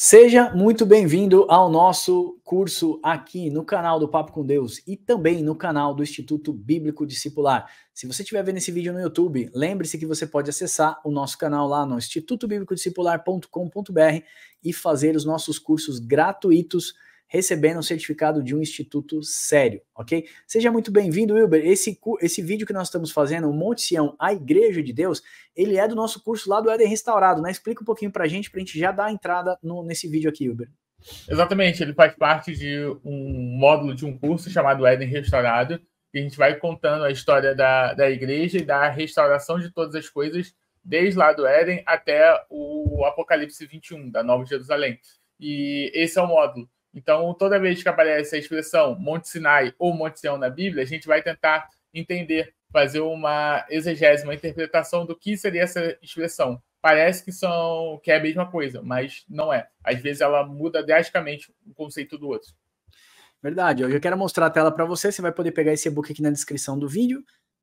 Seja muito bem-vindo ao nosso curso aqui no canal do Papo com Deus e também no canal do Instituto Bíblico Discipular. Se você estiver vendo esse vídeo no YouTube, lembre-se que você pode acessar o nosso canal lá no institutobiblicodiscipular.com.br e fazer os nossos cursos gratuitos recebendo um certificado de um instituto sério, ok? Seja muito bem-vindo, Wilber. Esse, esse vídeo que nós estamos fazendo, o Monte Sião, a Igreja de Deus, ele é do nosso curso lá do Éden Restaurado, né? Explica um pouquinho pra gente, pra gente já dar a entrada no, nesse vídeo aqui, Wilber. Exatamente, ele faz parte de um módulo de um curso chamado Éden Restaurado, que a gente vai contando a história da, da igreja e da restauração de todas as coisas, desde lá do Éden até o Apocalipse 21, da Nova Jerusalém. E esse é o módulo. Então, toda vez que aparece a expressão Monte Sinai ou Monte Sião na Bíblia, a gente vai tentar entender, fazer uma exegese, uma interpretação do que seria essa expressão. Parece que são que é a mesma coisa, mas não é. Às vezes ela muda drasticamente o conceito do outro. Verdade. Eu já quero mostrar a tela para você. Você vai poder pegar esse e-book aqui na descrição do vídeo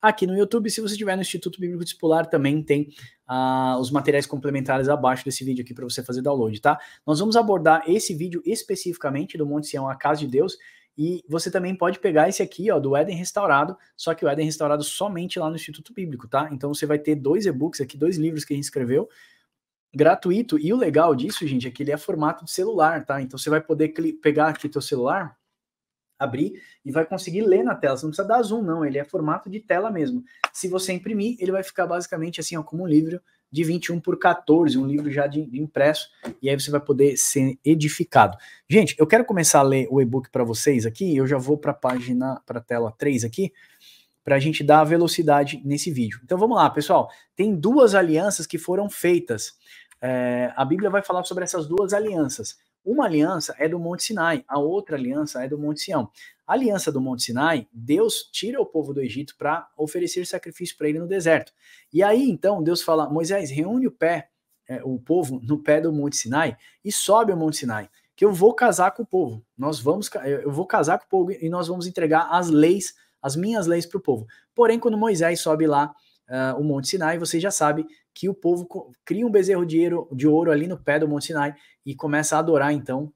aqui no YouTube. Se você estiver no Instituto Bíblico Discipular, também tem uh, os materiais complementares abaixo desse vídeo aqui para você fazer download, tá? Nós vamos abordar esse vídeo especificamente do Monte Sião, a Casa de Deus, e você também pode pegar esse aqui, ó, do Éden Restaurado, só que o Éden Restaurado somente lá no Instituto Bíblico, tá? Então você vai ter dois e-books aqui, dois livros que a gente escreveu, gratuito. E o legal disso, gente, é que ele é formato de celular, tá? Então você vai poder pegar aqui teu celular, abrir e vai conseguir ler na tela. Você não precisa dar zoom, não. Ele é formato de tela mesmo. Se você imprimir, ele vai ficar basicamente assim, ó, como um livro de 21 por 14, um livro já de, de impresso, e aí você vai poder ser edificado. Gente, eu quero começar a ler o e-book para vocês aqui. Eu já vou para a página, para a tela 3 aqui para a gente dar velocidade nesse vídeo. Então vamos lá, pessoal. Tem duas alianças que foram feitas. É, a Bíblia vai falar sobre essas duas alianças. Uma aliança é do Monte Sinai, a outra aliança é do Monte Sião. A aliança do Monte Sinai, Deus tira o povo do Egito para oferecer sacrifício para ele no deserto. E aí então Deus fala: Moisés, reúne o pé, é, o povo no pé do Monte Sinai e sobe o Monte Sinai, que eu vou casar com o povo. Nós vamos, eu vou casar com o povo e nós vamos entregar as leis, as minhas leis para o povo. Porém, quando Moisés sobe lá uh, o Monte Sinai, você já sabe que o povo cria um bezerro de ouro, de ouro ali no pé do Monte Sinai e começa a adorar então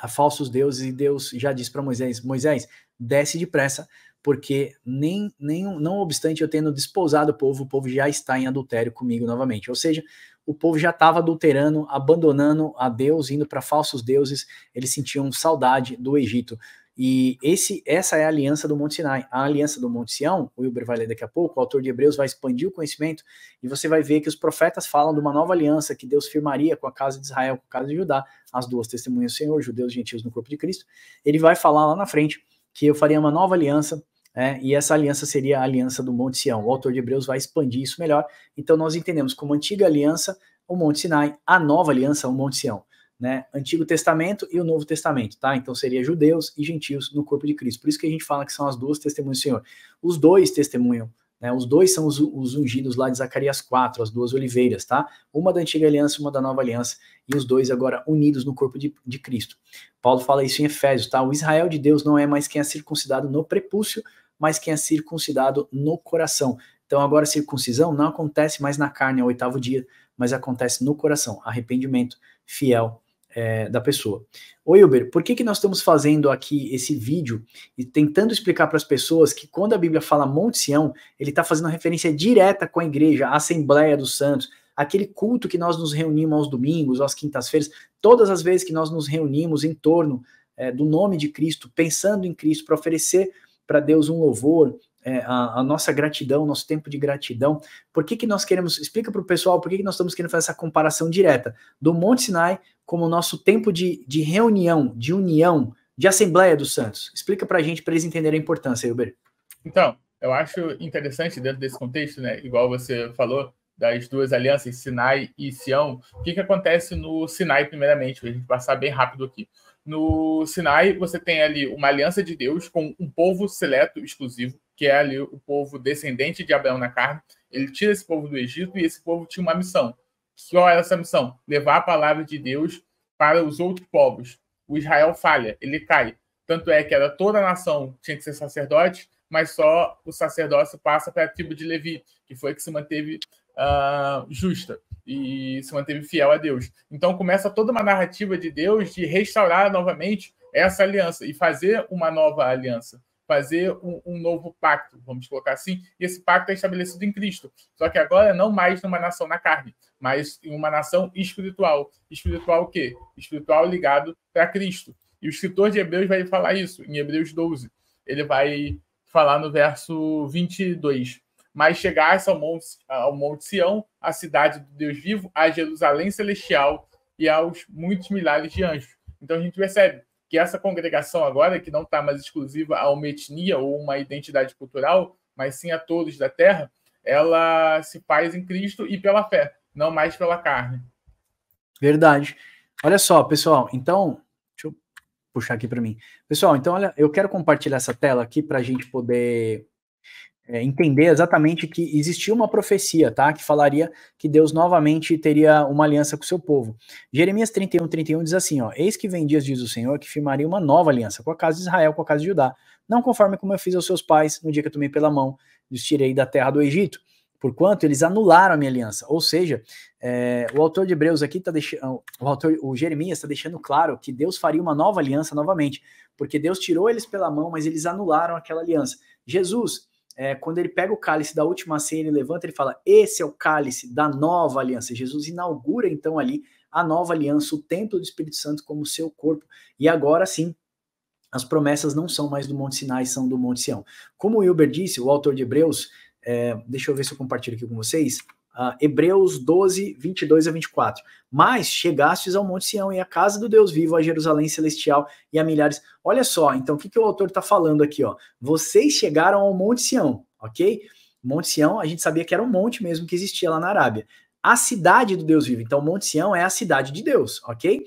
a falsos deuses. E Deus já diz para Moisés: Moisés, desce depressa, porque nem, nem não obstante eu tendo desposado o povo, o povo já está em adultério comigo novamente. Ou seja, o povo já estava adulterando, abandonando a Deus, indo para falsos deuses, eles sentiam saudade do Egito. E esse, essa é a aliança do Monte Sinai. A aliança do Monte Sião, o Wilber vai ler daqui a pouco, o autor de Hebreus vai expandir o conhecimento e você vai ver que os profetas falam de uma nova aliança que Deus firmaria com a casa de Israel, com a casa de Judá, as duas testemunhas do Senhor, judeus e gentios no corpo de Cristo. Ele vai falar lá na frente que eu faria uma nova aliança é, e essa aliança seria a aliança do Monte Sião. O autor de Hebreus vai expandir isso melhor. Então nós entendemos como antiga aliança o Monte Sinai, a nova aliança o Monte Sião né? Antigo Testamento e o Novo Testamento, tá? Então seria judeus e gentios no corpo de Cristo. Por isso que a gente fala que são as duas testemunhas do Senhor. Os dois testemunham, né? Os dois são os, os ungidos lá de Zacarias 4, as duas oliveiras, tá? Uma da antiga aliança, uma da nova aliança, e os dois agora unidos no corpo de, de Cristo. Paulo fala isso em Efésios, tá? O Israel de Deus não é mais quem é circuncidado no prepúcio, mas quem é circuncidado no coração. Então agora a circuncisão não acontece mais na carne ao oitavo dia, mas acontece no coração. Arrependimento fiel é, da pessoa. Oi, Uber, por que, que nós estamos fazendo aqui esse vídeo e tentando explicar para as pessoas que quando a Bíblia fala Monte Sião, ele está fazendo referência direta com a igreja, a Assembleia dos Santos, aquele culto que nós nos reunimos aos domingos, às quintas-feiras, todas as vezes que nós nos reunimos em torno é, do nome de Cristo, pensando em Cristo, para oferecer para Deus um louvor, é, a, a, nossa gratidão, o nosso tempo de gratidão. Por que, que nós queremos, explica para o pessoal por que, que nós estamos querendo fazer essa comparação direta do Monte Sinai como nosso tempo de, de reunião, de união, de Assembleia dos Santos. Explica para a gente, para eles entenderem a importância, Hilber. Então, eu acho interessante dentro desse contexto, né? Igual você falou das duas alianças, Sinai e Sião, o que, que acontece no Sinai, primeiramente, para a gente passar bem rápido aqui. No Sinai, você tem ali uma aliança de Deus com um povo seleto exclusivo, que é ali o povo descendente de Abraão na carne. Ele tira esse povo do Egito e esse povo tinha uma missão. Qual era essa missão? Levar a palavra de Deus para os outros povos. O Israel falha, ele cai. Tanto é que era toda a nação tinha que ser sacerdote, mas só o sacerdócio passa para a tribo de Levi, que foi que se manteve uh, justa e se manteve fiel a Deus. Então começa toda uma narrativa de Deus de restaurar novamente essa aliança e fazer uma nova aliança, fazer um, um, novo pacto, vamos colocar assim. E esse pacto é estabelecido em Cristo, só que agora não mais numa nação na carne, mas em uma nação espiritual. Espiritual o quê? Espiritual ligado para Cristo. E o escritor de Hebreus vai falar isso em Hebreus 12. Ele vai falar no verso 22 mas chegasse ao Monte, ao Monte Sião, à cidade do Deus vivo, à Jerusalém celestial e aos muitos milhares de anjos. Então a gente percebe que essa congregação agora, que não está mais exclusiva a uma etnia ou uma identidade cultural, mas sim a todos da terra, ela se faz em Cristo e pela fé, não mais pela carne. Verdade. Olha só, pessoal, então, deixa eu puxar aqui para mim. Pessoal, então, olha, eu quero compartilhar essa tela aqui para a gente poder é, entender exatamente que existia uma profecia, tá? Que falaria que Deus novamente teria uma aliança com o seu povo. Jeremias 31, 31 diz assim: ó, Eis que vem dias, diz o Senhor, que firmaria uma nova aliança com a casa de Israel, com a casa de Judá, não conforme como eu fiz aos seus pais no dia que eu tomei pela mão e os tirei da terra do Egito. Porquanto eles anularam a minha aliança. Ou seja, é, o autor de Hebreus aqui está deixando. O autor, o Jeremias está deixando claro que Deus faria uma nova aliança novamente. Porque Deus tirou eles pela mão, mas eles anularam aquela aliança. Jesus é, quando ele pega o cálice da última ceia, ele levanta, ele fala: Esse é o cálice da nova aliança. Jesus inaugura então ali a nova aliança, o templo do Espírito Santo como seu corpo. E agora sim, as promessas não são mais do Monte Sinai, são do Monte Sião. Como o Wilber disse, o autor de Hebreus, é, deixa eu ver se eu compartilho aqui com vocês. Ah, Hebreus 12, 22 a 24. Mas chegastes ao Monte Sião e à casa do Deus vivo, a Jerusalém celestial e a milhares. Olha só, então o que, que o autor está falando aqui? Ó? Vocês chegaram ao Monte Sião, ok? Monte Sião, a gente sabia que era um monte mesmo que existia lá na Arábia. A cidade do Deus vivo. Então, Monte Sião é a cidade de Deus, ok?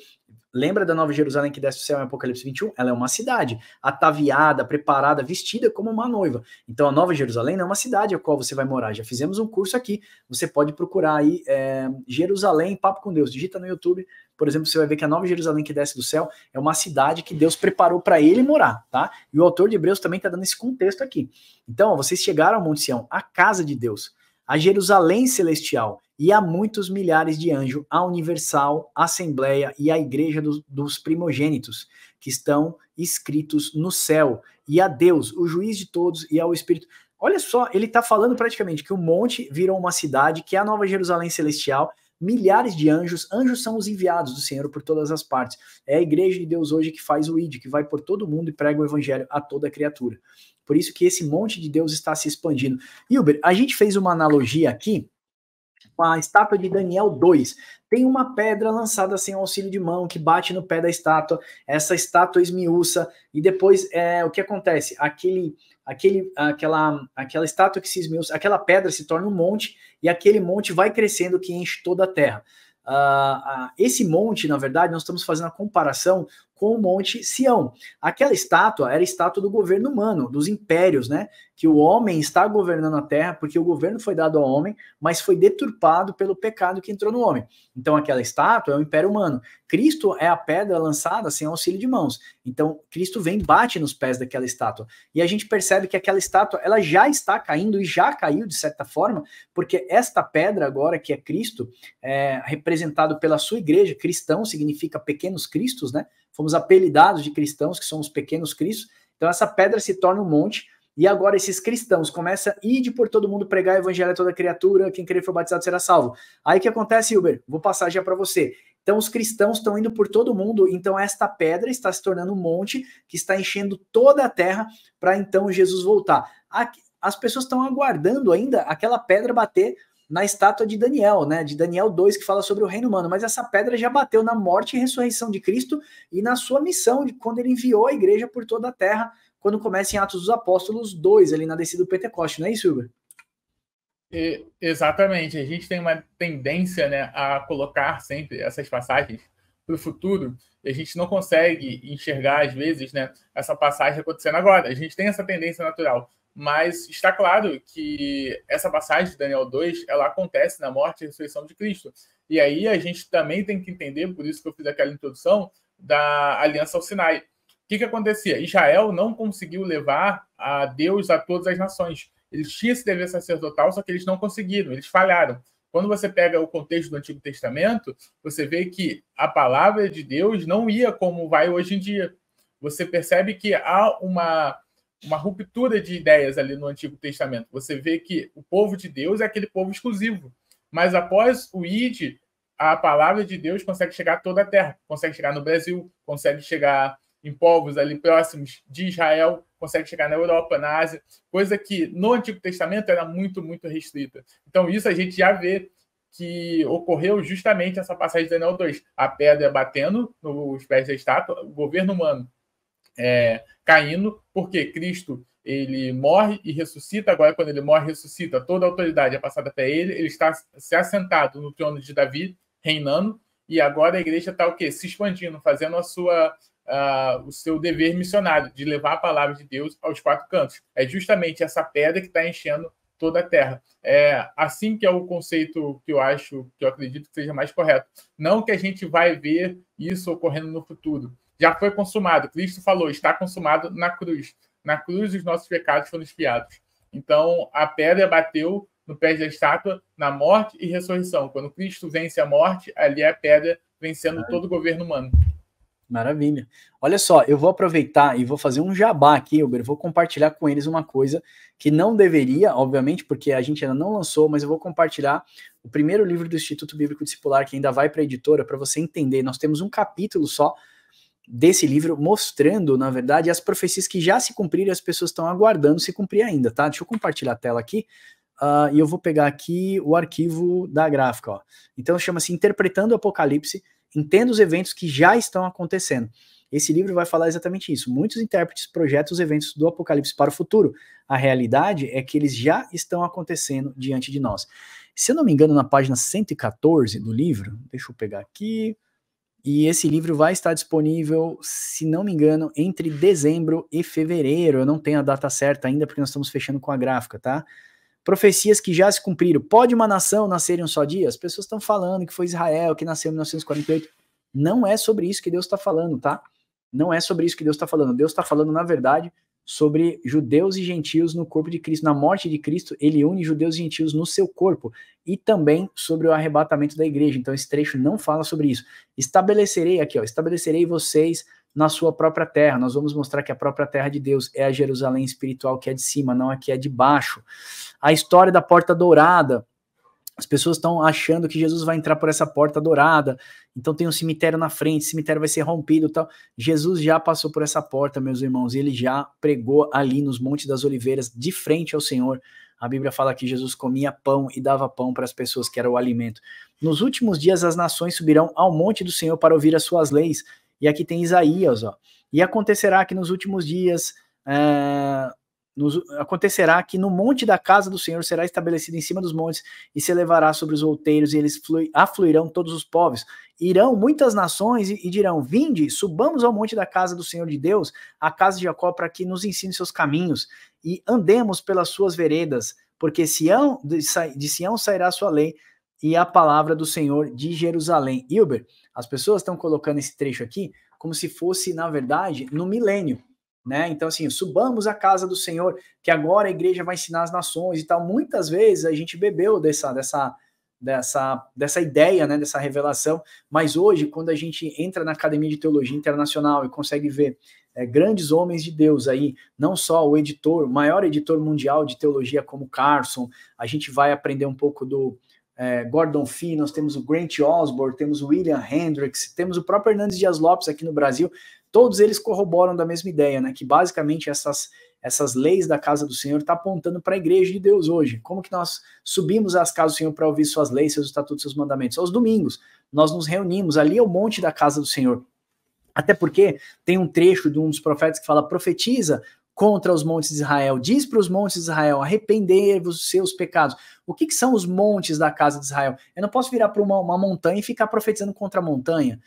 Lembra da Nova Jerusalém que desce do céu em Apocalipse 21? Ela é uma cidade, ataviada, preparada, vestida como uma noiva. Então a Nova Jerusalém não é uma cidade a qual você vai morar. Já fizemos um curso aqui. Você pode procurar aí é, Jerusalém, Papo com Deus. Digita no YouTube, por exemplo, você vai ver que a Nova Jerusalém que desce do céu é uma cidade que Deus preparou para ele morar, tá? E o autor de Hebreus também está dando esse contexto aqui. Então, ó, vocês chegaram ao Monte Sião, a casa de Deus a Jerusalém Celestial e a muitos milhares de anjos, a Universal, Assembleia e a Igreja dos, dos Primogênitos, que estão escritos no céu, e a Deus, o juiz de todos, e ao Espírito. Olha só, ele está falando praticamente que o monte virou uma cidade, que é a Nova Jerusalém Celestial, milhares de anjos. Anjos são os enviados do Senhor por todas as partes. É a igreja de Deus hoje que faz o ID, que vai por todo mundo e prega o evangelho a toda criatura. Por isso que esse monte de Deus está se expandindo. Hilber, a gente fez uma analogia aqui com a estátua de Daniel 2. Tem uma pedra lançada sem auxílio de mão que bate no pé da estátua, essa estátua esmiuça, e depois é, o que acontece? Aquele aquele, aquela, aquela estátua que se esmiu, aquela pedra se torna um monte, e aquele monte vai crescendo que enche toda a terra. Uh, uh, esse monte, na verdade, nós estamos fazendo a comparação com o Monte Sião. Aquela estátua era estátua do governo humano, dos impérios, né? Que o homem está governando a terra porque o governo foi dado ao homem, mas foi deturpado pelo pecado que entrou no homem. Então aquela estátua é o império humano. Cristo é a pedra lançada sem auxílio de mãos. Então Cristo vem e bate nos pés daquela estátua. E a gente percebe que aquela estátua, ela já está caindo e já caiu de certa forma, porque esta pedra agora que é Cristo, é representado pela sua igreja, cristão significa pequenos cristos, né? fomos apelidados de cristãos, que são os pequenos cristos. Então essa pedra se torna um monte, e agora esses cristãos começam a ir de por todo mundo pregar o evangelho a toda criatura, quem crer for batizado será salvo. Aí que acontece, Uber? Vou passar já para você. Então os cristãos estão indo por todo mundo, então esta pedra está se tornando um monte que está enchendo toda a terra para então Jesus voltar. Aqui, as pessoas estão aguardando ainda aquela pedra bater na estátua de Daniel, né? De Daniel 2, que fala sobre o reino humano. Mas essa pedra já bateu na morte e ressurreição de Cristo e na sua missão, de quando ele enviou a igreja por toda a terra, quando começa em Atos dos Apóstolos 2, ali na descida do Pentecoste, não é isso, Hugo? E, exatamente. A gente tem uma tendência né, a colocar sempre essas passagens para o futuro. E a gente não consegue enxergar, às vezes, né, essa passagem acontecendo agora. A gente tem essa tendência natural mas está claro que essa passagem de Daniel 2, ela acontece na morte e ressurreição de Cristo. E aí a gente também tem que entender, por isso que eu fiz aquela introdução, da aliança ao Sinai. O que, que acontecia? Israel não conseguiu levar a Deus a todas as nações. Eles tinham esse dever sacerdotal, só que eles não conseguiram, eles falharam. Quando você pega o contexto do Antigo Testamento, você vê que a palavra de Deus não ia como vai hoje em dia. Você percebe que há uma uma ruptura de ideias ali no Antigo Testamento. Você vê que o povo de Deus é aquele povo exclusivo, mas após o ID, a palavra de Deus consegue chegar a toda a terra, consegue chegar no Brasil, consegue chegar em povos ali próximos de Israel, consegue chegar na Europa, na Ásia, coisa que no Antigo Testamento era muito, muito restrita. Então, isso a gente já vê que ocorreu justamente essa passagem de Daniel 2. A pedra batendo nos pés da estátua, o governo humano é, caindo, porque Cristo ele morre e ressuscita. Agora, quando ele morre ressuscita, toda a autoridade é passada até ele. Ele está se assentado no trono de Davi, reinando. E agora a igreja está o quê? Se expandindo, fazendo a sua, o seu dever missionário de levar a palavra de Deus aos quatro cantos. É justamente essa pedra que está enchendo toda a terra. É assim que é o conceito que eu acho, que eu acredito que seja mais correto. Não que a gente vai ver isso ocorrendo no futuro, já foi consumado. Cristo falou, está consumado na cruz. Na cruz os nossos pecados foram espiados. Então a pedra bateu no pé da estátua na morte e ressurreição. Quando Cristo vence a morte, ali é a pedra vencendo Maravilha. todo o governo humano. Maravilha. Olha só, eu vou aproveitar e vou fazer um jabá aqui, Uber. Vou compartilhar com eles uma coisa que não deveria, obviamente, porque a gente ainda não lançou, mas eu vou compartilhar o primeiro livro do Instituto Bíblico Discipular, que ainda vai para a editora, para você entender. Nós temos um capítulo só desse livro, mostrando, na verdade, as profecias que já se cumpriram e as pessoas estão aguardando se cumprir ainda, tá? Deixa eu compartilhar a tela aqui. Uh, e eu vou pegar aqui o arquivo da gráfica, ó. Então chama-se Interpretando o Apocalipse, entenda os eventos que já estão acontecendo. Esse livro vai falar exatamente isso. Muitos intérpretes projetam os eventos do Apocalipse para o futuro. A realidade é que eles já estão acontecendo diante de nós. Se eu não me engano, na página 114 do livro, deixa eu pegar aqui. E esse livro vai estar disponível, se não me engano, entre dezembro e fevereiro. Eu não tenho a data certa ainda, porque nós estamos fechando com a gráfica, tá? Profecias que já se cumpriram. Pode uma nação nascer em um só dia? As pessoas estão falando que foi Israel, que nasceu em 1948. Não é sobre isso que Deus está falando, tá? Não é sobre isso que Deus está falando. Deus está falando, na verdade, sobre judeus e gentios no corpo de Cristo. Na morte de Cristo, ele une judeus e gentios no seu corpo e também sobre o arrebatamento da igreja. Então esse trecho não fala sobre isso. Estabelecerei aqui, ó, estabelecerei vocês na sua própria terra. Nós vamos mostrar que a própria terra de Deus é a Jerusalém espiritual que é de cima, não a que é de baixo. A história da porta dourada, as pessoas estão achando que Jesus vai entrar por essa porta dourada. Então tem um cemitério na frente, cemitério vai ser rompido tal. Jesus já passou por essa porta, meus irmãos, ele já pregou ali nos Montes das Oliveiras, de frente ao Senhor. A Bíblia fala que Jesus comia pão e dava pão para as pessoas, que era o alimento. Nos últimos dias as nações subirão ao monte do Senhor para ouvir as suas leis. E aqui tem Isaías, ó. E acontecerá que nos últimos dias é, nos, acontecerá que no monte da casa do Senhor será estabelecido em cima dos montes, e se elevará sobre os outeiros, e eles flui, afluirão todos os povos. Irão muitas nações e, e dirão: Vinde, subamos ao monte da casa do Senhor de Deus, a casa de Jacó, para que nos ensine seus caminhos, e andemos pelas suas veredas, porque Sião, de, de Sião sairá a sua lei e a palavra do Senhor de Jerusalém. Hilber, as pessoas estão colocando esse trecho aqui como se fosse, na verdade, no milênio né? Então, assim, subamos a casa do Senhor, que agora a igreja vai ensinar as nações e tal. Muitas vezes a gente bebeu dessa, dessa, dessa, dessa ideia, né? Dessa revelação. Mas hoje, quando a gente entra na Academia de Teologia Internacional e consegue ver é, grandes homens de Deus aí, não só o editor, o maior editor mundial de teologia como Carson, a gente vai aprender um pouco do é, Gordon Fee, nós temos o Grant Osborne, temos o William Hendricks, temos o próprio Hernandes Dias Lopes aqui no Brasil, todos eles corroboram da mesma ideia, né? Que basicamente essas essas leis da casa do Senhor está apontando para a igreja de Deus hoje. Como que nós subimos às casas do Senhor para ouvir suas leis, seus estatutos, seus mandamentos? Aos domingos, nós nos reunimos, ali é o monte da casa do Senhor. Até porque tem um trecho de um dos profetas que fala: profetiza contra os montes de Israel, diz para os montes de Israel: arrepender vos dos seus pecados. O que, que, são os montes da casa de Israel? Eu não posso virar para uma, uma montanha e ficar profetizando contra a montanha.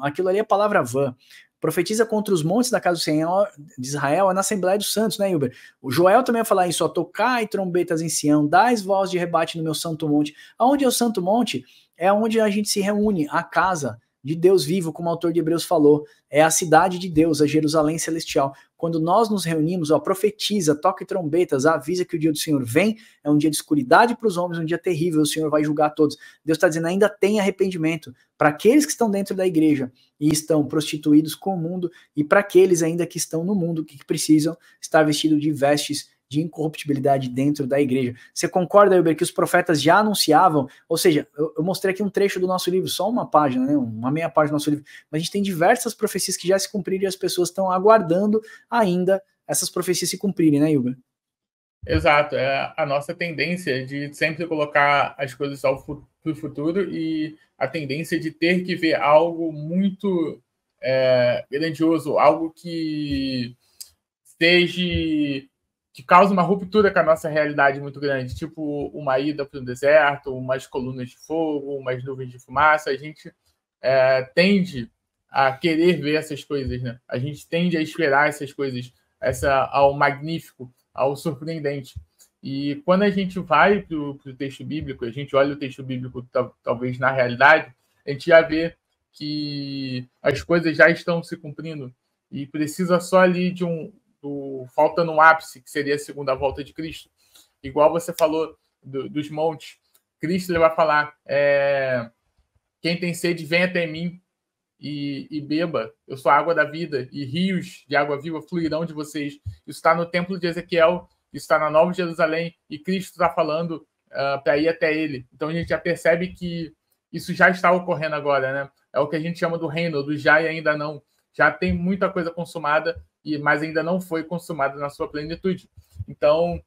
aquilo ali é palavra vã profetiza contra os montes da casa do Senhor de Israel, é na Assembleia dos Santos, né, Hilber? O Joel também vai falar isso, ó, tocai trombetas em Sião, dais voz de rebate no meu santo monte. Aonde é o santo monte? É onde a gente se reúne, a casa, de Deus vivo, como o autor de Hebreus falou, é a cidade de Deus, a é Jerusalém celestial. Quando nós nos reunimos, ó, profetiza, toque trombetas, avisa que o dia do Senhor vem, é um dia de escuridade para os homens, um dia terrível, o Senhor vai julgar todos. Deus está dizendo, ainda tem arrependimento para aqueles que estão dentro da igreja e estão prostituídos com o mundo, e para aqueles ainda que estão no mundo, que precisam estar vestidos de vestes de incorruptibilidade dentro da igreja. Você concorda, Wilber, que os profetas já anunciavam? Ou seja, eu, eu, mostrei aqui um trecho do nosso livro, só uma página, né, uma meia página do nosso livro, mas a gente tem diversas profecias que já se cumpriram e as pessoas estão aguardando ainda essas profecias se cumprirem, né, Wilber? Exato, é a nossa tendência de sempre colocar as coisas ao pro futuro e a tendência de ter que ver algo muito é, grandioso, algo que seja que causa uma ruptura com a nossa realidade muito grande, tipo uma ida para o deserto, umas colunas de fogo, umas nuvens de fumaça, a gente é, tende a querer ver essas coisas, né? A gente tende a esperar essas coisas, essa ao magnífico, ao surpreendente. E quando a gente vai para o texto bíblico, a gente olha o texto bíblico talvez na realidade, a gente já vê que as coisas já estão se cumprindo e precisa só ali de um, do falta no ápice, que seria a segunda volta de Cristo. Igual você falou do, dos montes, Cristo ele vai falar: é, quem tem sede, vem até mim e, e, beba. Eu sou a água da vida, e rios de água viva fluirão de vocês. Isso está no templo de Ezequiel, isso está na Nova Jerusalém, e Cristo está falando uh, para ir até ele. Então a gente já percebe que isso já está ocorrendo agora, né? É o que a gente chama do reino, do já e ainda não. Já tem muita coisa consumada, e mas ainda não foi consumada na sua plenitude. Então,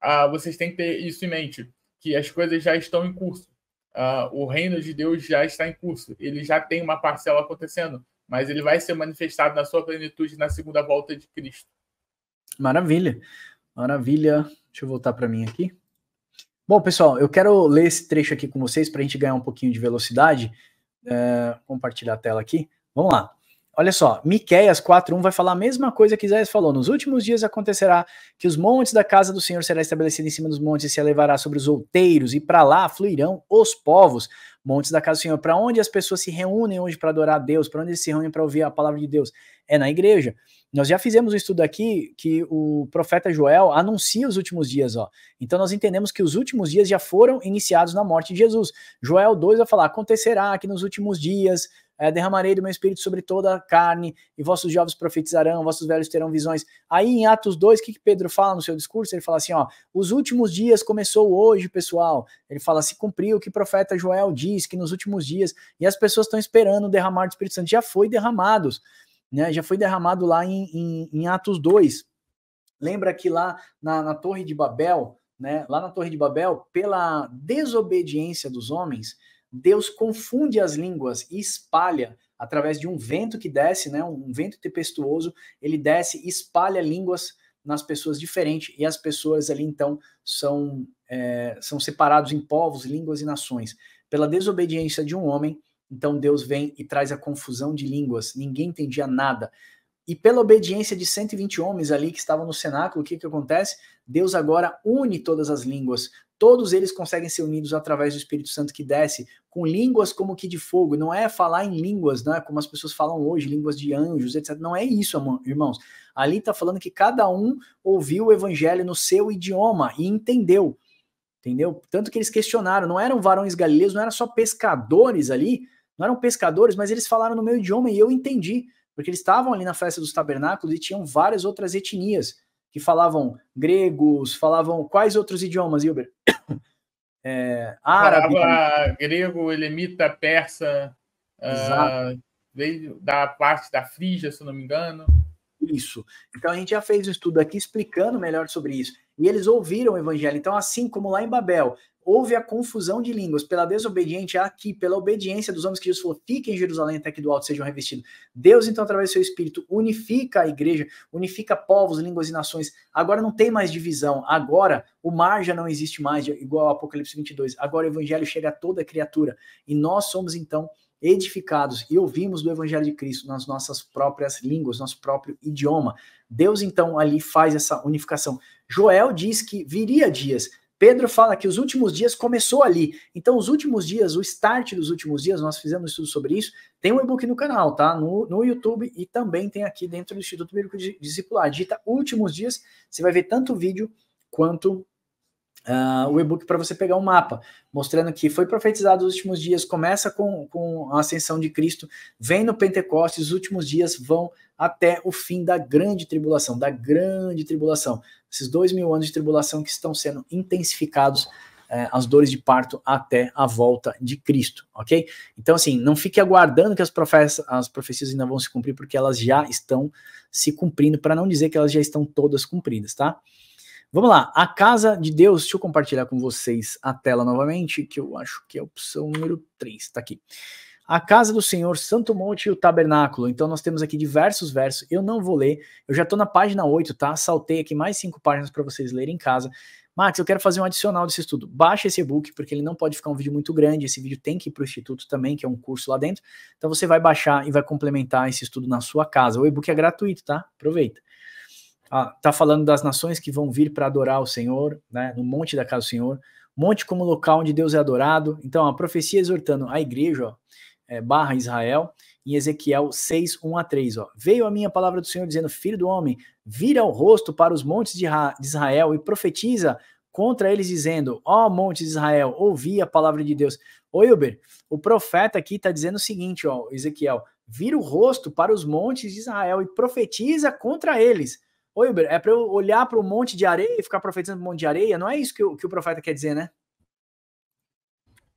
ah, vocês têm que ter isso em mente, que as coisas já estão em curso. Ah, o reino de Deus já está em curso. Ele já tem uma parcela acontecendo, mas ele vai ser manifestado na sua plenitude na segunda volta de Cristo. Maravilha. Maravilha. Deixa eu voltar para mim aqui. Bom, pessoal, eu quero ler esse trecho aqui com vocês para a gente ganhar um pouquinho de velocidade. É, compartilhar a tela aqui. Vamos lá. Olha só, Miqueias 4.1 vai falar a mesma coisa que Isaías falou. Nos últimos dias acontecerá que os montes da casa do Senhor será estabelecido em cima dos montes e se elevará sobre os outeiros, e para lá fluirão os povos. Montes da casa do Senhor, para onde as pessoas se reúnem hoje para adorar a Deus, para onde eles se reúnem para ouvir a palavra de Deus, é na igreja. Nós já fizemos um estudo aqui que o profeta Joel anuncia os últimos dias, ó. Então nós entendemos que os últimos dias já foram iniciados na morte de Jesus. Joel 2 vai falar: acontecerá que nos últimos dias é, derramarei do meu espírito sobre toda a carne, e vossos jovens profetizarão, vossos velhos terão visões. Aí em Atos 2, o que, que Pedro fala no seu discurso? Ele fala assim: ó, os últimos dias começou hoje, pessoal. Ele fala: se cumpriu o que o profeta Joel diz, que nos últimos dias, e as pessoas estão esperando o derramar do Espírito Santo, já foi derramados, né? Já foi derramado lá em, em, em Atos 2. Lembra que lá na, na Torre de Babel, né, lá na Torre de Babel, pela desobediência dos homens, Deus confunde as línguas e espalha através de um vento que desce, né, um vento tempestuoso, ele desce e espalha línguas nas pessoas diferentes, e as pessoas ali então são, é, são separados em povos, línguas e nações. Pela desobediência de um homem, então Deus vem e traz a confusão de línguas, ninguém entendia nada. E pela obediência de 120 homens ali que estavam no cenáculo, o que, que acontece? Deus agora une todas as línguas, todos eles conseguem ser unidos através do Espírito Santo que desce, com línguas como que de fogo. Não é falar em línguas, né? Como as pessoas falam hoje, línguas de anjos, etc. Não é isso, irmãos. Ali está falando que cada um ouviu o evangelho no seu idioma e entendeu. Entendeu? Tanto que eles questionaram, não eram varões galileus, não eram só pescadores ali, não eram pescadores, mas eles falaram no meu idioma e eu entendi, porque eles estavam ali na festa dos tabernáculos e tinham várias outras etnias que falavam gregos, falavam quais outros idiomas, Hilber? é, árabe. grego, elemita, persa, Uh, veio da parte da Frígia, se não me engano isso. Então a gente já fez um estudo aqui explicando melhor sobre isso. E eles ouviram o evangelho. Então, assim como lá em Babel, houve a confusão de línguas pela desobediência aqui, pela obediência dos homens que Jesus falou, fiquem em Jerusalém até que do alto sejam revestidos. Deus, então, através do seu espírito, unifica a igreja, unifica povos, línguas e nações. Agora não tem mais divisão. Agora o mar já não existe mais, igual ao Apocalipse 22. Agora o evangelho chega a toda criatura. E nós somos, então, edificados e ouvimos do Evangelho de Cristo nas nossas próprias línguas, nosso próprio idioma. Deus então ali faz essa unificação. Joel diz que viria dias. Pedro fala que os últimos dias começou ali. Então, os últimos dias, o start dos últimos dias, nós fizemos um estudo sobre isso. Tem um e-book no canal, tá? No, no YouTube e também tem aqui dentro do Instituto Bíblico Discipular. Dita Últimos Dias, você vai ver tanto vídeo quanto Uh, o e-book para você pegar um mapa, mostrando que foi profetizado os últimos dias, começa com, com a ascensão de Cristo, vem no Pentecostes, os últimos dias vão até o fim da grande tribulação, da grande tribulação. Esses dois mil anos de tribulação que estão sendo intensificados eh, as dores de parto até a volta de Cristo, ok? Então, assim, não fique aguardando que as, profecias, as profecias ainda vão se cumprir, porque elas já estão se cumprindo, para não dizer que elas já estão todas cumpridas, tá? Vamos lá, a casa de Deus, deixa eu compartilhar com vocês a tela novamente, que eu acho que é a opção número 3, está aqui. A casa do Senhor, Santo Monte e o Tabernáculo. Então nós temos aqui diversos versos, eu não vou ler, eu já estou na página 8, tá? Saltei aqui mais cinco páginas para vocês lerem em casa. Max, eu quero fazer um adicional desse estudo. Baixa esse e-book, porque ele não pode ficar um vídeo muito grande. Esse vídeo tem que ir para o Instituto também, que é um curso lá dentro. Então você vai baixar e vai complementar esse estudo na sua casa. O e-book é gratuito, tá? Aproveita está ah, falando das nações que vão vir para adorar o Senhor, né, no monte da casa do Senhor, monte como local onde Deus é adorado. Então, a profecia exortando a igreja, ó, é, barra Israel, em Ezequiel 6, 1 a 3. Ó. Veio a minha palavra do Senhor dizendo, filho do homem, vira o rosto para os montes de, de Israel e profetiza contra eles dizendo, ó oh, monte de Israel, ouvi a palavra de Deus. Oi, Uber, o profeta aqui está dizendo o seguinte, ó, Ezequiel, vira o rosto para os montes de Israel e profetiza contra eles Oi, Uber, é para eu olhar para um monte de areia e ficar profetizando um monte de areia? Não é isso que o, que o profeta quer dizer, né?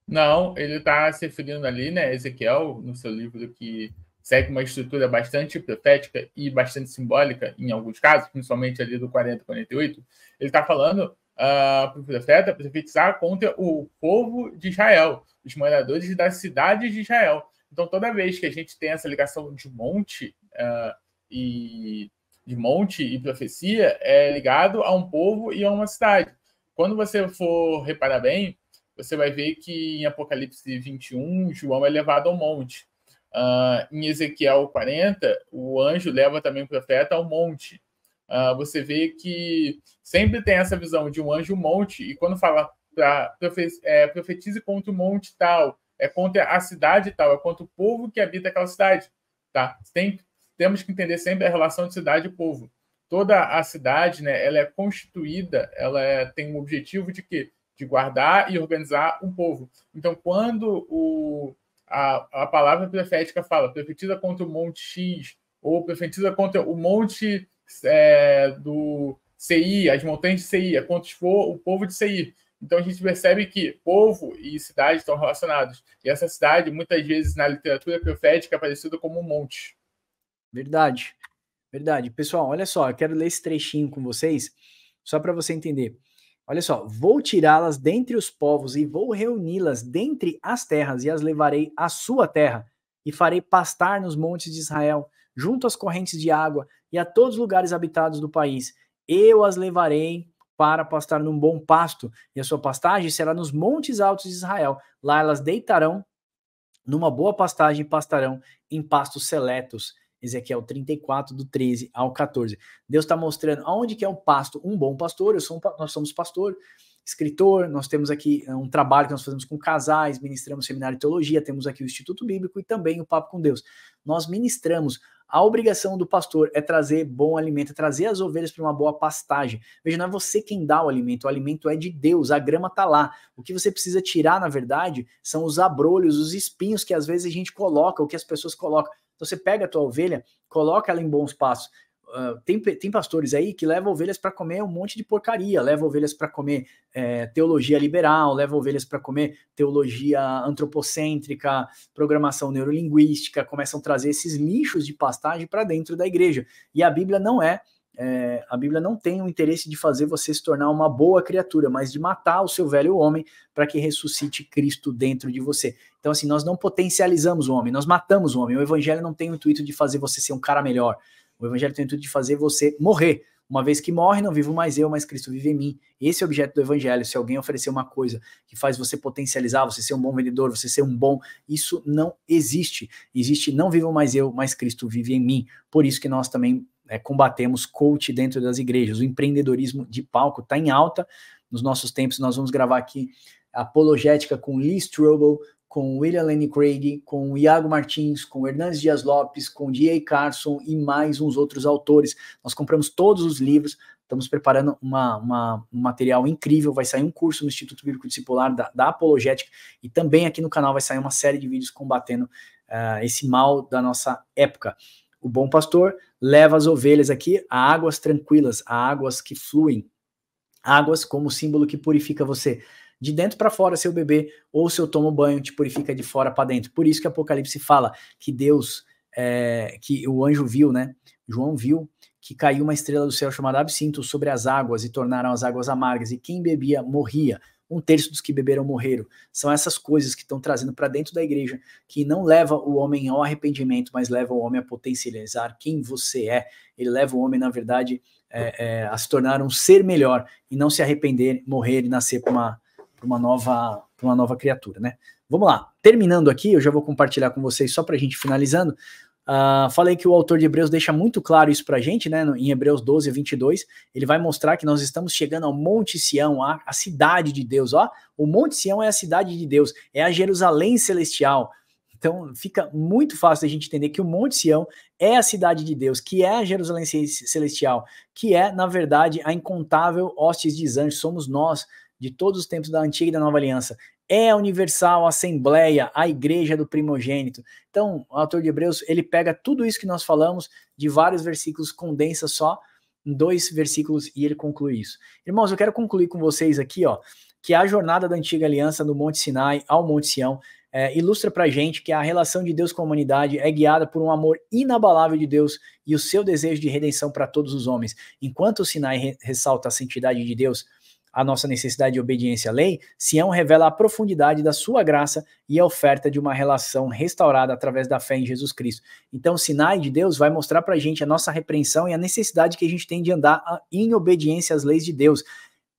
Não, ele está se referindo ali, né, Ezequiel, no seu livro que segue uma estrutura bastante profética e bastante simbólica em alguns casos, principalmente ali do 40 48, ele está falando uh, ah, para o profeta profetizar contra o povo de Israel, os moradores das cidades de Israel. Então, toda vez que a gente tem essa ligação de monte uh, e de monte e profecia é ligado a um povo e a uma cidade. Quando você for reparar bem, você vai ver que em Apocalipse 21, João é levado ao monte. Uh, em Ezequiel 40, o anjo leva também o profeta ao monte. Uh, você vê que sempre tem essa visão de um anjo monte, e quando fala para é, profetize contra o monte tal, é contra a cidade tal, é contra o povo que habita aquela cidade. Tá? Tem temos que entender sempre a relação de cidade e povo. Toda a cidade, né, ela é constituída, ela é, tem um objetivo de quê? De guardar e organizar um povo. Então, quando o, a, a palavra profética fala profetiza contra o monte X, ou profetiza contra o monte é, do CI, as montanhas de CI, é contra o povo de CI. Então a gente percebe que povo e cidade estão relacionados. E essa cidade, muitas vezes na literatura profética, é parecida como um monte. Verdade. Verdade. Pessoal, olha só, eu quero ler esse trechinho com vocês, só para você entender. Olha só, vou tirá-las dentre os povos e vou reuni-las dentre as terras e as levarei à sua terra e farei pastar nos montes de Israel, junto às correntes de água e a todos os lugares habitados do país. Eu as levarei para pastar num bom pasto, e a sua pastagem será nos montes altos de Israel. Lá elas deitarão numa boa pastagem e pastarão em pastos seletos. Ezequiel 34, do 13 ao 14. Deus está mostrando aonde que é o pasto. Um bom pastor, eu sou um, nós somos pastor, escritor, nós temos aqui é, um trabalho que nós fazemos com casais, ministramos seminário de teologia, temos aqui o Instituto Bíblico e também o Papo com Deus. Nós ministramos. A obrigação do pastor é trazer bom alimento, é trazer as ovelhas para uma boa pastagem. Veja, não é você quem dá o alimento, o alimento é de Deus, a grama está lá. O que você precisa tirar, na verdade, são os abrolhos, os espinhos que às vezes a gente coloca, o que as pessoas colocam você pega a tua ovelha, coloca ela em bons passos. Uh, ah, tem, tem pastores aí que levam ovelhas para comer um monte de porcaria, levam ovelhas para comer é, teologia liberal, levam ovelhas para comer teologia antropocêntrica, programação neurolinguística, começam a trazer esses lixos de pastagem para dentro da igreja. E a Bíblia não é, é, a Bíblia não tem o interesse de fazer você se tornar uma boa criatura, mas de matar o seu velho homem para que ressuscite Cristo dentro de você. Então, assim, nós não potencializamos o homem, nós matamos o homem. O evangelho não tem o intuito de fazer você ser um cara melhor. O evangelho tem o intuito de fazer você morrer. Uma vez que morre, não vivo mais eu, mas Cristo vive em mim. Esse é o objeto do evangelho. Se alguém oferecer uma coisa que faz você potencializar, você ser um bom vendedor, você ser um bom, isso não existe. Existe não vivo mais eu, mas Cristo vive em mim. Por isso que nós também é, combatemos coach dentro das igrejas. O empreendedorismo de palco está em alta. Nos nossos tempos, nós vamos gravar aqui apologética com Lee Strobel com William Lenny Craig, com Iago Martins, com Hernandes Dias Lopes, com D.A. Carson e mais uns outros autores. Nós compramos todos os livros, estamos preparando uma, uma, um material incrível, vai sair um curso no Instituto Bíblico Discipular da, da Apologética e também aqui no canal vai sair uma série de vídeos combatendo uh, esse mal da nossa época. O bom pastor leva as ovelhas aqui a águas tranquilas, a águas que fluem, águas como símbolo que purifica você de dentro para fora seu bebê, ou se eu tomo banho, te purifica de fora para dentro. Por isso que Apocalipse fala que Deus, é, que o anjo viu, né? João viu que caiu uma estrela do céu chamada Absinto sobre as águas e tornaram as águas amargas, e quem bebia morria. Um terço dos que beberam morreram. São essas coisas que estão trazendo para dentro da igreja, que não leva o homem ao arrependimento, mas leva o homem a potencializar quem você é. Ele leva o homem, na verdade, é, é, a se tornar um ser melhor e não se arrepender, morrer e nascer para uma para uma nova uma nova criatura, né? Vamos lá. Terminando aqui, eu já vou compartilhar com vocês só para a gente finalizando. Uh, falei que o autor de Hebreus deixa muito claro isso para a gente, né? Em Hebreus 12, 22, ele vai mostrar que nós estamos chegando ao Monte Sião, a, a cidade de Deus. Ó, o Monte Sião é a cidade de Deus, é a Jerusalém celestial. Então fica muito fácil a gente entender que o Monte Sião é a cidade de Deus, que é a Jerusalém celestial, que é, na verdade, a incontável hostes de anjos, somos nós de todos os tempos da antiga e da nova aliança. É a universal, a assembleia, a igreja do primogênito. Então, o autor de Hebreus, ele pega tudo isso que nós falamos de vários versículos, condensa só em dois versículos e ele conclui isso. Irmãos, eu quero concluir com vocês aqui, ó, que a jornada da antiga aliança do Monte Sinai ao Monte Sião é, ilustra para gente que a relação de Deus com a humanidade é guiada por um amor inabalável de Deus e o seu desejo de redenção para todos os homens. Enquanto o Sinai re ressalta a santidade de Deus, a nossa necessidade de obediência à lei, Sião é revela a profundidade da sua graça e a oferta de uma relação restaurada através da fé em Jesus Cristo. Então, o sinal de Deus vai mostrar para a gente a nossa repreensão e a necessidade que a gente tem de andar ah, em obediência às leis de Deus.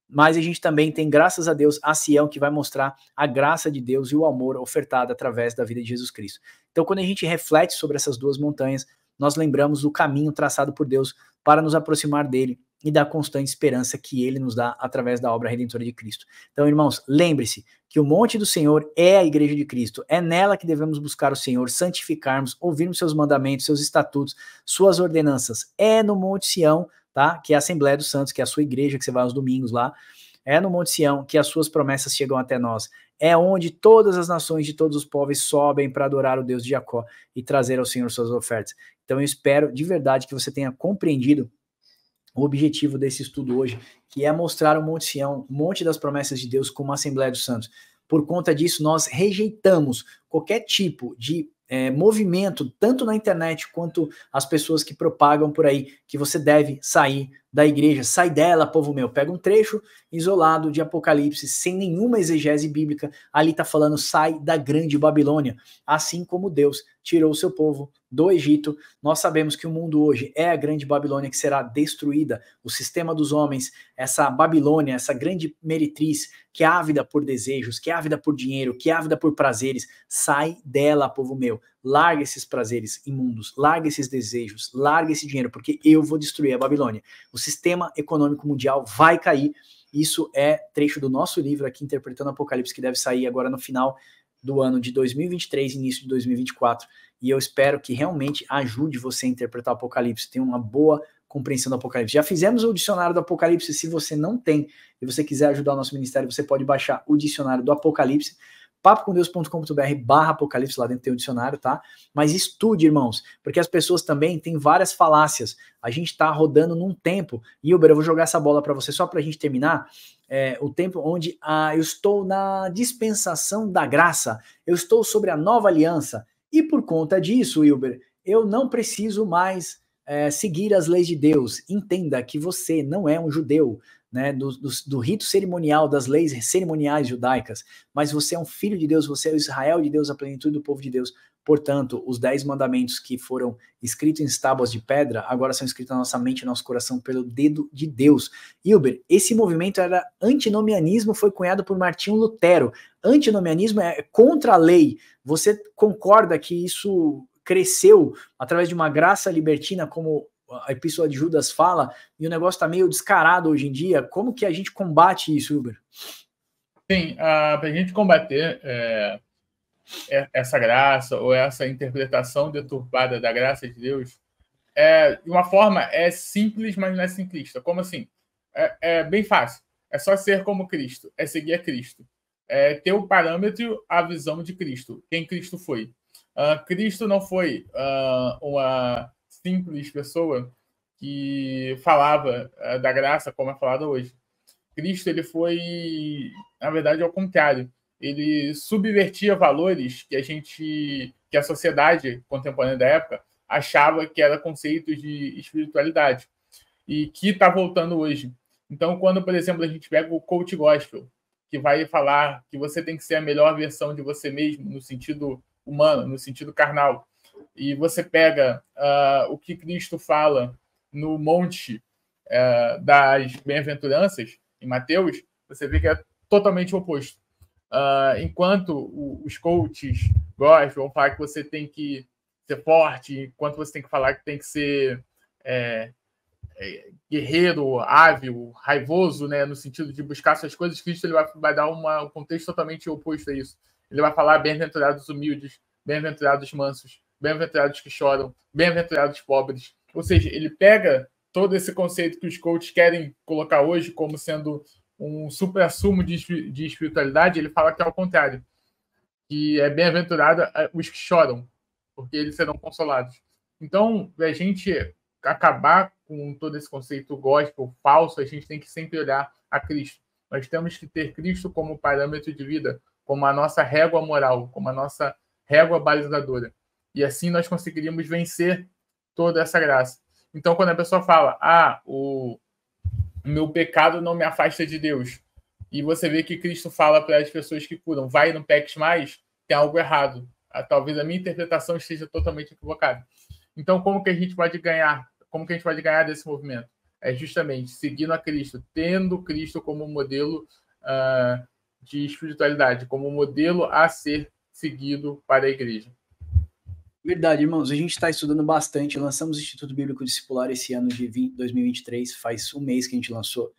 Mas a gente também tem, graças a Deus, a Sião que vai mostrar a graça de Deus e o amor ofertado através da vida de Jesus Cristo. Então, quando a gente reflete sobre essas duas montanhas, nós lembramos do caminho traçado por Deus para nos aproximar dele e da constante esperança que ele nos dá através da obra redentora de Cristo. Então, irmãos, lembre-se que o monte do Senhor é a igreja de Cristo. É nela que devemos buscar o Senhor, santificarmos, ouvirmos seus mandamentos, seus estatutos, suas ordenanças. É no Monte Sião, tá? Que é a Assembleia dos Santos, que é a sua igreja que você vai aos domingos lá. É no Monte Sião que as suas promessas chegam até nós. É onde todas as nações de todos os povos sobem para adorar o Deus de Jacó e trazer ao Senhor suas ofertas. Então eu espero de verdade que você tenha compreendido o objetivo desse estudo hoje, que é mostrar o Monte Sião, o Monte das Promessas de Deus, como a Assembleia dos Santos. Por conta disso, nós rejeitamos qualquer tipo de é, movimento, tanto na internet quanto as pessoas que propagam por aí, que você deve sair da igreja, sai dela, povo meu. Pega um trecho isolado de Apocalipse, sem nenhuma exegese bíblica. Ali está falando, sai da grande Babilônia. Assim como Deus tirou o seu povo do Egito, nós sabemos que o mundo hoje é a grande Babilônia que será destruída. O sistema dos homens, essa Babilônia, essa grande meretriz que é ávida por desejos, que é ávida por dinheiro, que é ávida por prazeres, sai dela, povo meu larga esses prazeres imundos, larga esses desejos, larga esse dinheiro, porque eu vou destruir a Babilônia. O sistema econômico mundial vai cair. Isso é trecho do nosso livro aqui, Interpretando Apocalipse, que deve sair agora no final do ano de 2023, início de 2024. E eu espero que realmente ajude você a interpretar o Apocalipse, tenha uma boa compreensão do Apocalipse. Já fizemos o dicionário do Apocalipse. Se você não tem e você quiser ajudar o nosso ministério, você pode baixar o dicionário do Apocalipse papocondeus.com.br barra apocalipse, lá dentro tem o um dicionário, tá? Mas estude, irmãos, porque as pessoas também têm várias falácias. A gente tá rodando num tempo, e Uber, eu vou jogar essa bola para você só pra gente terminar, é, o tempo onde ah, eu estou na dispensação da graça, eu estou sobre a nova aliança, e por conta disso, Wilber, eu não preciso mais é, seguir as leis de Deus. Entenda que você não é um judeu, né, do, do, do, rito cerimonial, das leis cerimoniais judaicas, mas você é um filho de Deus, você é o Israel de Deus, a plenitude do povo de Deus. Portanto, os dez mandamentos que foram escritos em tábuas de pedra, agora são escritos na nossa mente e nosso coração pelo dedo de Deus. Hilber, esse movimento era antinomianismo, foi cunhado por Martinho Lutero. Antinomianismo é contra a lei. Você concorda que isso cresceu através de uma graça libertina como a Epístola de Judas fala, e o negócio está meio descarado hoje em dia. Como que a gente combate isso, Uber? Sim, para a gente combater é, é, essa graça ou essa interpretação deturpada da graça de Deus, é, de uma forma é simples, mas não é simplista. Como assim? É, é, bem fácil. É só ser como Cristo, é seguir a Cristo. É ter o parâmetro, a visão de Cristo, quem Cristo foi. Uh, Cristo não foi uh, uma simples pessoa que falava eh, da graça como é falada hoje. Cristo ele foi, na verdade, ao contrário. Ele subvertia valores que a gente, que a sociedade contemporânea da época achava que era conceitos de espiritualidade e que está voltando hoje. Então, quando, por exemplo, a gente pega o coach gospel, que vai falar que você tem que ser a melhor versão de você mesmo no sentido humano, no sentido carnal, e você pega uh, o que Cristo fala no monte uh, das bem-aventuranças, em Mateus, você vê que é totalmente o oposto. Uh, enquanto o, os coaches gostam, vão falar que você tem que ser forte, enquanto você tem que falar que tem que ser é, guerreiro, hábil, raivoso, né, no sentido de buscar suas coisas, Cristo ele vai, vai dar uma, um contexto totalmente oposto a isso. Ele vai falar bem-aventurados humildes, bem-aventurados mansos bem-aventurados que choram, bem-aventurados pobres. Ou seja, ele pega todo esse conceito que os coaches querem colocar hoje como sendo um supra-sumo de, de espiritualidade, ele fala que é o contrário, que é bem-aventurado é, os que choram, porque eles serão consolados. Então, para a gente acabar com todo esse conceito gospel falso, a gente tem que sempre olhar a Cristo. Nós temos que ter Cristo como parâmetro de vida, como a nossa régua moral, como a nossa régua balizadora. E assim nós conseguiríamos vencer toda essa graça. Então, quando a pessoa fala, ah, o meu pecado não me afasta de Deus, e você vê que Cristo fala para as pessoas que curam, vai não peques mais, tem algo errado. Ah, talvez a minha interpretação esteja totalmente equivocada. Então, como que a gente pode ganhar? Como que a gente pode ganhar desse movimento? É justamente seguindo a Cristo, tendo Cristo como modelo uh, de espiritualidade, como modelo a ser seguido para a igreja. Verdade, irmãos. A gente está estudando bastante. Lançamos o Instituto Bíblico Discipular esse ano de 20, 2023. Faz um mês que a gente lançou.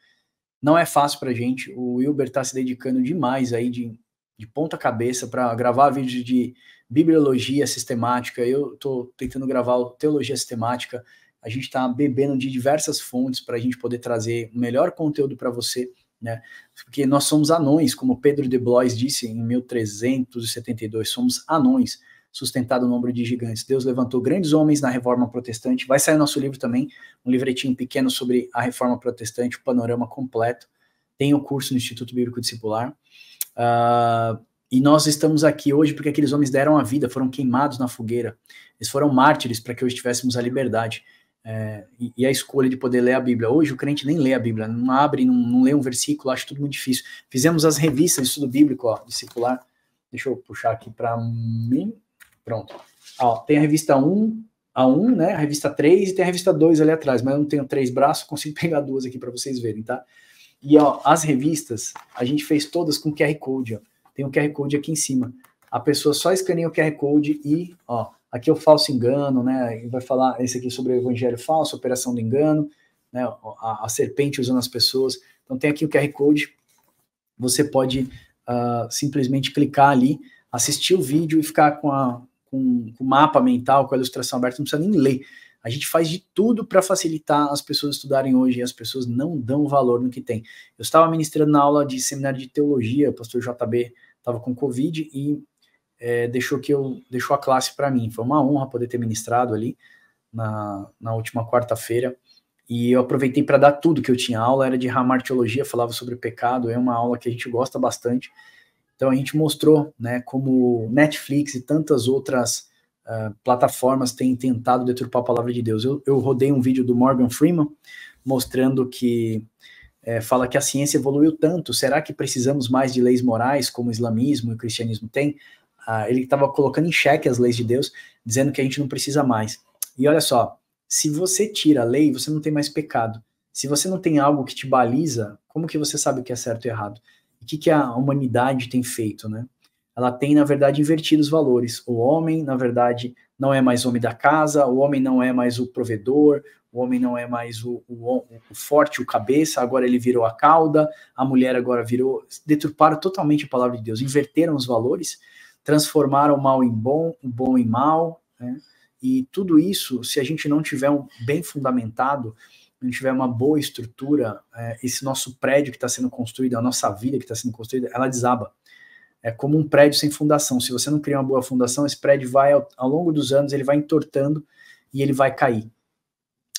Não é fácil para a gente. O Wilber está se dedicando demais aí de, de ponta cabeça para gravar vídeos de bibliologia sistemática. Eu estou tentando gravar teologia sistemática. A gente está bebendo de diversas fontes para a gente poder trazer o melhor conteúdo para você. Né? Porque nós somos anões, como Pedro de Blois disse em 1372, somos anões sustentado no ombro de gigantes. Deus levantou grandes homens na reforma protestante. Vai sair nosso livro também, um livretinho pequeno sobre a reforma protestante, o panorama completo. Tem o curso no Instituto Bíblico Discipular. Uh, e nós estamos aqui hoje porque aqueles homens deram a vida, foram queimados na fogueira. Eles foram mártires para que hoje tivéssemos a liberdade. É, e, e, a escolha de poder ler a Bíblia. Hoje o crente nem lê a Bíblia, não abre, não, não lê um versículo, acho tudo muito difícil. Fizemos as revistas de estudo bíblico, ó, discipular. Deixa eu puxar aqui para mim. Pronto. Ó, tem a revista 1 a 1, né? A revista 3 e tem a revista 2 ali atrás, mas eu não tenho três braços, consigo pegar duas aqui para vocês verem, tá? E ó, as revistas, a gente fez todas com QR Code, ó. Tem o um QR Code aqui em cima. A pessoa só escaneia o QR Code e, ó, aqui é o falso engano, né? Vai falar esse aqui sobre o evangelho falso, operação do engano, né? A, a serpente usando as pessoas. Então tem aqui o QR Code. Você pode uh, simplesmente clicar ali, assistir o vídeo e ficar com a com, com mapa mental, com a ilustração aberta, não precisa nem ler. A gente faz de tudo para facilitar as pessoas estudarem hoje e as pessoas não dão valor no que tem. Eu estava ministrando na aula de seminário de teologia, o pastor JB estava com Covid e é, deixou que eu deixou a classe para mim. Foi uma honra poder ter ministrado ali na, na última quarta-feira. E eu aproveitei para dar tudo que eu tinha. A aula era de Ramar Teologia, falava sobre pecado, é uma aula que a gente gosta bastante. Então a gente mostrou né, como Netflix e tantas outras uh, plataformas têm tentado deturpar a palavra de Deus. Eu, eu rodei um vídeo do Morgan Freeman mostrando que é, fala que a ciência evoluiu tanto. Será que precisamos mais de leis morais, como o islamismo e o cristianismo têm? Ah, ele estava colocando em xeque as leis de Deus, dizendo que a gente não precisa mais. E olha só, se você tira a lei, você não tem mais pecado. Se você não tem algo que te baliza, como que você sabe o que é certo e errado? O que, que a humanidade tem feito, né? Ela tem, na verdade, invertido os valores. O homem, na verdade, não é mais homem da casa, o homem não é mais o provedor, o homem não é mais o, o, o, forte, o cabeça, agora ele virou a cauda, a mulher agora virou. Deturparam totalmente a palavra de Deus, inverteram os valores, transformaram o mal em bom, o bom em mal, né? E tudo isso, se a gente não tiver um bem fundamentado, a gente tiver uma boa estrutura, é, esse nosso prédio que está sendo construído, a nossa vida que está sendo construída, ela desaba. É como um prédio sem fundação. Se você não criar uma boa fundação, esse prédio vai, ao, ao longo dos anos, ele vai entortando e ele vai cair.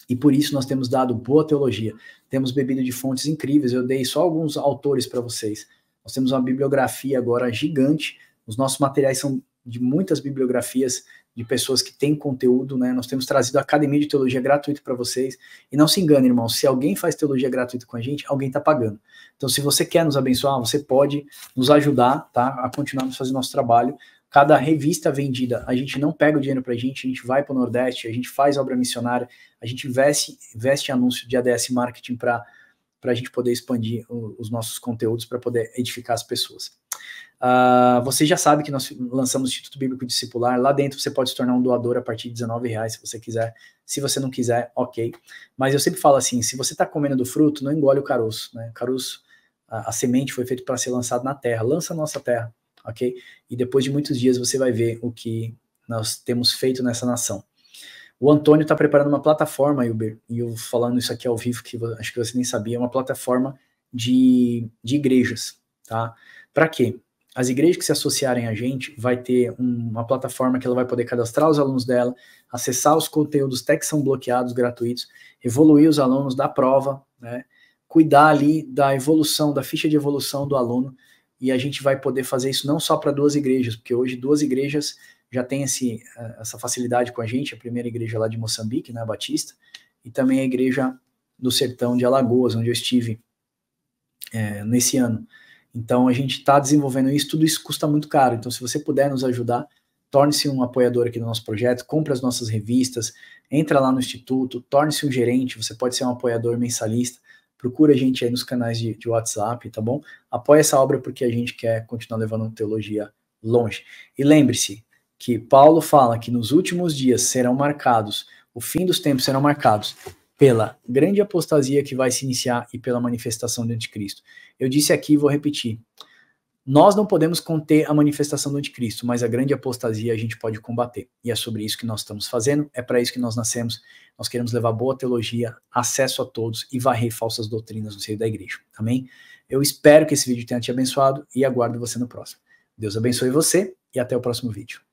E por isso nós temos dado boa teologia. Temos bebido de fontes incríveis. Eu dei só alguns autores para vocês. Nós temos uma bibliografia agora gigante. Os nossos materiais são de muitas bibliografias de pessoas que têm conteúdo, né? Nós temos trazido a Academia de Teologia gratuita para vocês. E não se engane, irmão, se alguém faz teologia gratuita com a gente, alguém está pagando. Então, se você quer nos abençoar, você pode nos ajudar, tá? A continuarmos fazendo nosso trabalho. Cada revista vendida, a gente não pega o dinheiro para a gente, a gente vai para o Nordeste, a gente faz obra missionária, a gente veste, veste anúncio de ADS Marketing para a gente poder expandir o, os nossos conteúdos, para poder edificar as pessoas. Uh, você já sabe que nós lançamos o Instituto Bíblico Discipular. Lá dentro você pode se tornar um doador a partir de R$19,00 se você quiser. Se você não quiser, ok. Mas eu sempre falo assim: se você está comendo do fruto, não engole o caroço. Né? O caroço, a, a semente foi feita para ser lançada na terra. Lança a nossa terra, ok? E depois de muitos dias você vai ver o que nós temos feito nessa nação. O Antônio está preparando uma plataforma, Uber, e eu falando isso aqui ao vivo, que acho que você nem sabia, é uma plataforma de, de igrejas, tá? Para quê? As igrejas que se associarem a gente vai ter uma plataforma que ela vai poder cadastrar os alunos dela, acessar os conteúdos até que são bloqueados, gratuitos, evoluir os alunos da prova, né? cuidar ali da evolução, da ficha de evolução do aluno, e a gente vai poder fazer isso não só para duas igrejas, porque hoje duas igrejas já têm esse, essa facilidade com a gente, a primeira igreja lá de Moçambique, na né, Batista, e também a igreja do sertão de Alagoas, onde eu estive é, nesse ano. Então a gente está desenvolvendo isso, tudo isso custa muito caro. Então, se você puder nos ajudar, torne-se um apoiador aqui do nosso projeto, compre as nossas revistas, entra lá no Instituto, torne-se um gerente, você pode ser um apoiador mensalista, procura a gente aí nos canais de, de WhatsApp, tá bom? Apoie essa obra porque a gente quer continuar levando teologia longe. E lembre-se que Paulo fala que nos últimos dias serão marcados, o fim dos tempos serão marcados pela grande apostasia que vai se iniciar e pela manifestação do anticristo. Eu disse aqui e vou repetir. Nós não podemos conter a manifestação do anticristo, mas a grande apostasia a gente pode combater. E é sobre isso que nós estamos fazendo, é para isso que nós nascemos. Nós queremos levar boa teologia, acesso a todos e varrer falsas doutrinas no seio da igreja. Amém? Eu espero que esse vídeo tenha te abençoado e aguardo você no próximo. Deus abençoe você e até o próximo vídeo.